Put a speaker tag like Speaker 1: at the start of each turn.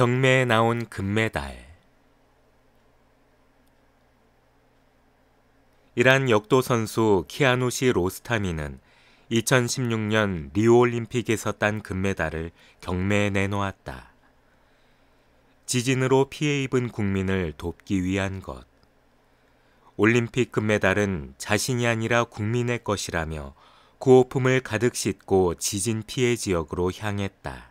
Speaker 1: 경매에 나온 금메달 이란 역도 선수 키아누시 로스타미는 2016년 리우올림픽에서 딴 금메달을 경매에 내놓았다. 지진으로 피해 입은 국민을 돕기 위한 것. 올림픽 금메달은 자신이 아니라 국민의 것이라며 구호품을 가득 싣고 지진 피해 지역으로 향했다.